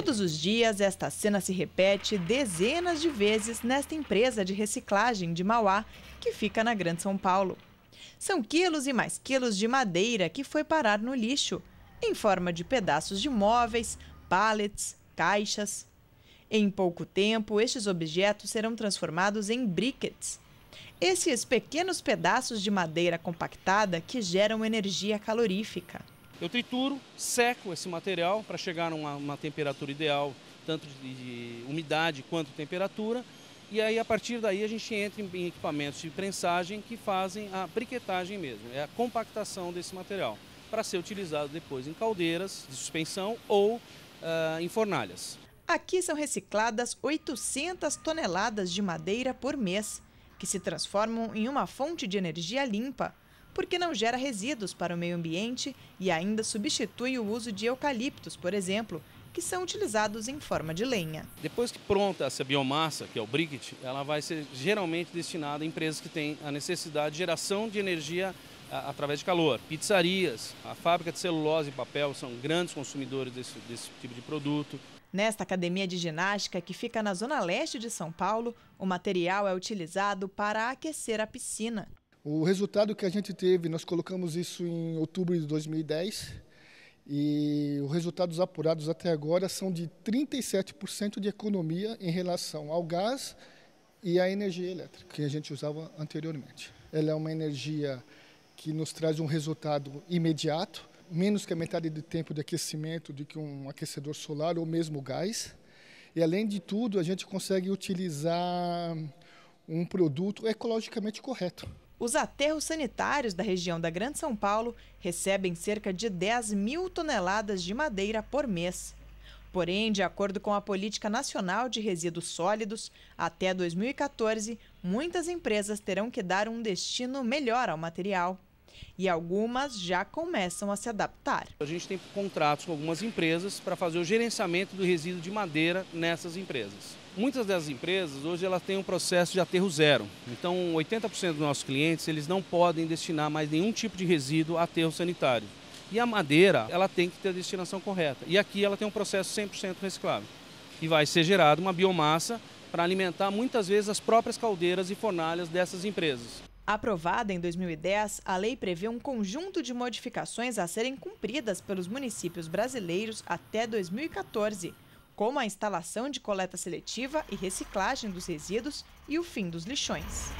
Todos os dias, esta cena se repete dezenas de vezes nesta empresa de reciclagem de Mauá, que fica na Grande São Paulo. São quilos e mais quilos de madeira que foi parar no lixo, em forma de pedaços de móveis, pallets, caixas. Em pouco tempo, estes objetos serão transformados em briquets. Esses pequenos pedaços de madeira compactada que geram energia calorífica. Eu trituro, seco esse material para chegar a uma, uma, temperatura ideal, tanto de, de umidade quanto temperatura, e aí, a partir daí, a gente entra em equipamentos de prensagem que fazem a briquetagem mesmo, é a compactação desse material, para ser utilizado depois em caldeiras de suspensão ou uh, em fornalhas. Aqui são recicladas 800 toneladas de madeira por mês, que se transformam em uma fonte de energia limpa porque não gera resíduos para o meio ambiente e ainda substitui o uso de eucaliptos, por exemplo, que são utilizados em forma de lenha. Depois que pronta essa biomassa, que é o briquet, ela vai ser geralmente destinada a empresas que têm a necessidade de geração de energia através de calor. Pizzarias, a fábrica de celulose e papel são grandes consumidores desse, desse tipo de produto. Nesta academia de ginástica, que fica na zona leste de São Paulo, o material é utilizado para aquecer a piscina. O resultado que a gente teve, nós colocamos isso em outubro de 2010, e os resultados apurados até agora são de 37% de economia em relação ao gás e à energia elétrica que a gente usava anteriormente. Ela é uma energia que nos traz um resultado imediato, menos que a metade do tempo de aquecimento do que um aquecedor solar ou mesmo gás. E além de tudo, a gente consegue utilizar um produto ecologicamente correto. Os aterros sanitários da região da Grande São Paulo recebem cerca de 10 mil toneladas de madeira por mês. Porém, de acordo com a Política Nacional de Resíduos Sólidos, até 2014, muitas empresas terão que dar um destino melhor ao material e algumas já começam a se adaptar. A gente tem contratos com algumas empresas para fazer o gerenciamento do resíduo de madeira nessas empresas. Muitas dessas empresas hoje elas têm um processo de aterro zero. Então, 80% dos nossos clientes eles não podem destinar mais nenhum tipo de resíduo a aterro sanitário. E a madeira, ela tem que ter a destinação correta. E aqui ela tem um processo 100% reciclável. E vai ser gerada uma biomassa para alimentar muitas vezes as próprias caldeiras e fornalhas dessas empresas. Aprovada em 2010, a lei prevê um conjunto de modificações a serem cumpridas pelos municípios brasileiros até 2014, como a instalação de coleta seletiva e reciclagem dos resíduos e o fim dos lixões.